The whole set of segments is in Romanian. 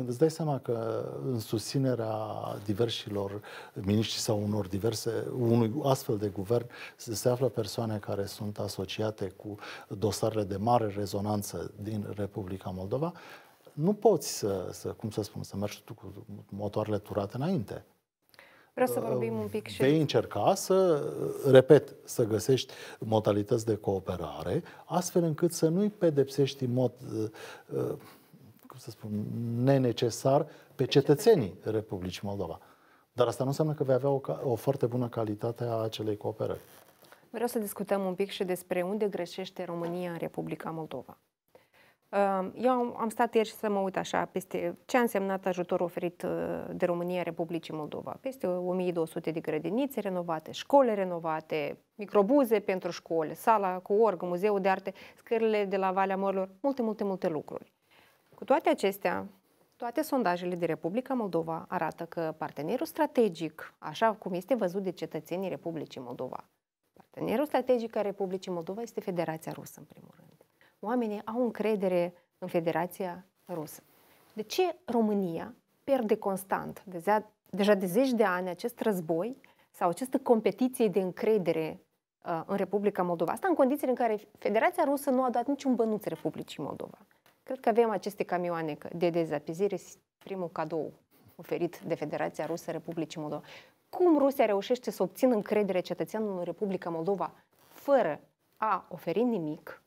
Când îți dai seama că în susținerea diversilor miniștri sau unor diverse, unui astfel de guvern se, află persoane care sunt asociate cu dosarele de mare rezonanță din Republica Moldova, nu poți să, să cum să spun, să mergi tu cu motoarele turate înainte. Vreau să vorbim un pic și... Vei încerca să, repet, să găsești modalități de cooperare, astfel încât să nu-i pedepsești în mod uh, uh să spun, nenecesar pe cetățenii Republicii Moldova. Dar asta nu înseamnă că vei avea o, o foarte bună calitate a acelei cooperări. Vreau să discutăm un pic și despre unde greșește România în Republica Moldova. Eu am stat ieri să mă uit așa peste ce a însemnat ajutorul oferit uh, de România Republicii Moldova. Peste 1200 de grădinițe renovate, școli renovate, microbuze pentru școli, sala cu org, muzeul de arte, scările de la Valea Morilor, multe, multe, multe lucruri. Cu toate acestea, toate sondajele de Republica Moldova arată că partenerul strategic, așa cum este văzut de cetățenii Republicii Moldova, partenerul strategic al Republicii Moldova este Federația Rusă, în primul rând. Oamenii au încredere în Federația Rusă. De ce România pierde constant, deja, deja de zeci de ani, acest război sau această competiție de încredere uh, în Republica Moldova? Asta în condițiile în care Federația Rusă nu a dat niciun bănuț Republicii Moldova. Cred că avem aceste camioane de dezapizire, primul cadou oferit de Federația Rusă Republicii Moldova. Cum Rusia reușește să obțină încrederea cetățenilor în Republica Moldova fără a oferi nimic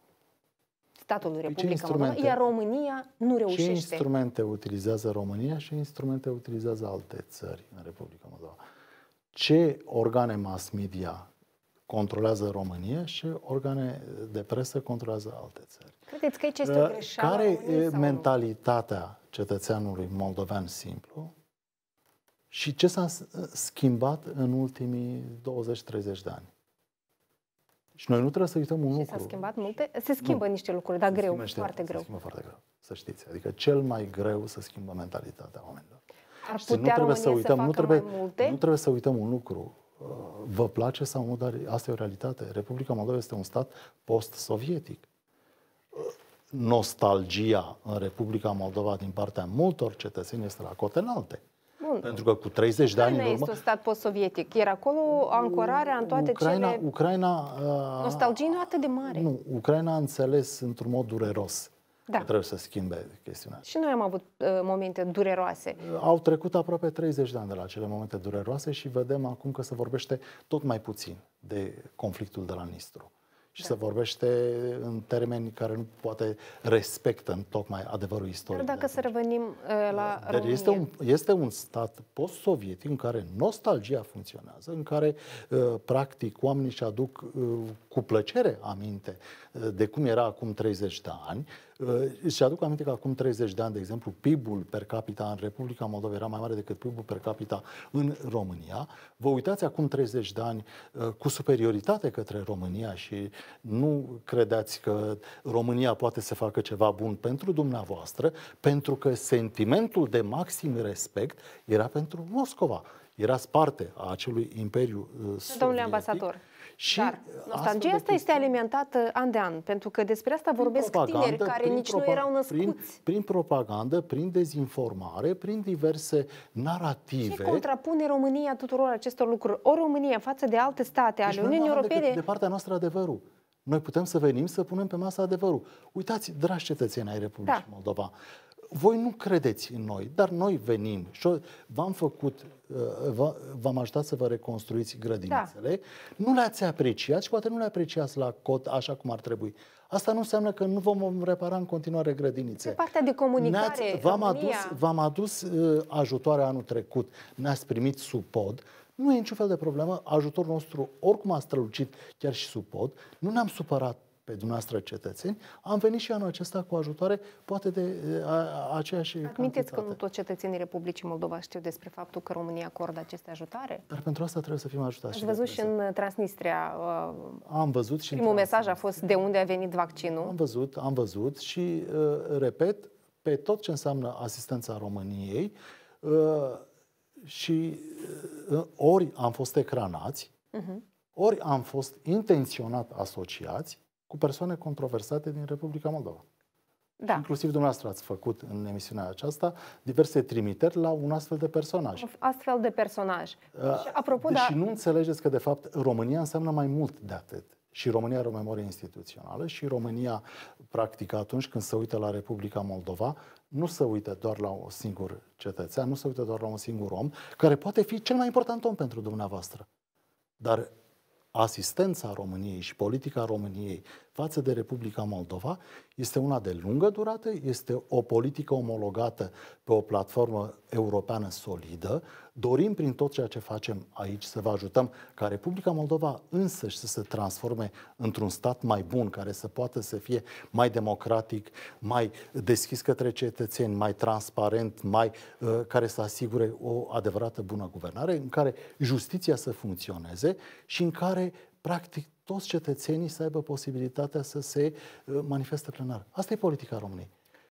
statului Republica Moldova, iar România nu reușește. Ce instrumente utilizează România și instrumente utilizează alte țări în Republica Moldova? Ce organe mass media controlează România și organe de presă controlează alte țări. Credeți că aici este o uh, greșeală? Care e mentalitatea cetățeanului moldovean simplu și ce s-a uh, schimbat în ultimii 20-30 de ani? Și noi nu trebuie să uităm un și lucru. S-a schimbat multe? Se schimbă nu. niște lucruri, dar se greu, niște, foarte se greu. Se schimbă foarte greu, să știți. Adică cel mai greu să schimbă mentalitatea oamenilor. Ar putea și nu trebuie România să uităm, să nu, trebuie, multe? nu trebuie să uităm un lucru vă place sau nu, dar asta e o realitate. Republica Moldova este un stat post-sovietic. Nostalgia în Republica Moldova din partea multor cetățeni este la cote înalte. Bun. Pentru că cu 30 Ucraina de ani în urmă... este un stat post-sovietic. Era acolo ancorarea în toate Ucraina, cele... Ucraina... Uh... Nostalgia nu atât de mare. Nu, Ucraina a înțeles într-un mod dureros da. Trebuie să schimbe chestiunea. Și noi am avut uh, momente dureroase. Au trecut aproape 30 de ani de la acele momente dureroase și vedem acum că se vorbește tot mai puțin de conflictul de la Nistru și da. se vorbește în termeni care nu poate respectă în tocmai adevărul istoric. Dar dacă să revenim uh, la Dar România... Este un, este un stat post-sovietic în care nostalgia funcționează, în care uh, practic oamenii și aduc uh, cu plăcere aminte uh, de cum era acum 30 de ani. Uh, și aduc aminte că acum 30 de ani, de exemplu, PIB-ul per capita în Republica Moldova era mai mare decât PIB-ul per capita în România. Vă uitați acum 30 de ani uh, cu superioritate către România și nu credeți că România poate să facă ceva bun pentru dumneavoastră, pentru că sentimentul de maxim respect era pentru Moscova. era parte a acelui imperiu uh, sovietic. Domnule ambasador, și Dar ă, nostalgia asta este alimentată an de an, pentru că despre asta vorbesc tineri care nici nu erau născuți. Prin, prin propagandă, prin dezinformare, prin diverse narrative. Ce contrapune România tuturor acestor lucruri? O România față de alte state ale deci Uniunii Europene... De partea noastră adevărul. Noi putem să venim să punem pe masă adevărul. Uitați, dragi cetățeni ai Republicii da. Moldova, voi nu credeți în noi, dar noi venim și v-am făcut, uh, v-am ajutat să vă reconstruiți grădinițele, da. nu le-ați apreciat și poate nu le apreciați la cot așa cum ar trebui. Asta nu înseamnă că nu vom repara în continuare grădinițe. Pe partea de comunicare, v-am adus, v-am adus uh, ajutoare anul trecut, ne-ați primit sub pod, nu e niciun fel de problemă, ajutorul nostru oricum a strălucit chiar și sub pod, nu ne-am supărat pe dumneavoastră cetățeni, am venit și anul acesta cu ajutoare, poate de a, a, aceeași Admiteți cantitate. că nu toți cetățenii Republicii Moldova știu despre faptul că România acordă aceste ajutare? Dar pentru asta trebuie să fim ajutați. Ați văzut și în Transnistria. Uh, am văzut și Primul mesaj a fost de unde a venit vaccinul. Am văzut, am văzut și, uh, repet, pe tot ce înseamnă asistența României uh, și uh, ori am fost ecranați, uh-huh. ori am fost intenționat asociați, cu persoane controversate din Republica Moldova. Da. Inclusiv dumneavoastră ați făcut în emisiunea aceasta diverse trimiteri la un astfel de personaj. Astfel de personaj. Uh, și apropo, deși da... Deci nu înțelegeți că, de fapt, România înseamnă mai mult de atât. Și România are o memorie instituțională și România, practic, atunci când se uită la Republica Moldova, nu se uită doar la un singur cetățean, nu se uită doar la un singur om, care poate fi cel mai important om pentru dumneavoastră. Dar asistența României și politica României față de Republica Moldova este una de lungă durată, este o politică omologată pe o platformă europeană solidă. Dorim prin tot ceea ce facem aici să vă ajutăm ca Republica Moldova însăși să se transforme într-un stat mai bun, care să poată să fie mai democratic, mai deschis către cetățeni, mai transparent, mai, uh, care să asigure o adevărată bună guvernare, în care justiția să funcționeze și în care practic toți cetățenii să aibă posibilitatea să se uh, manifeste plenar. Asta e politica României.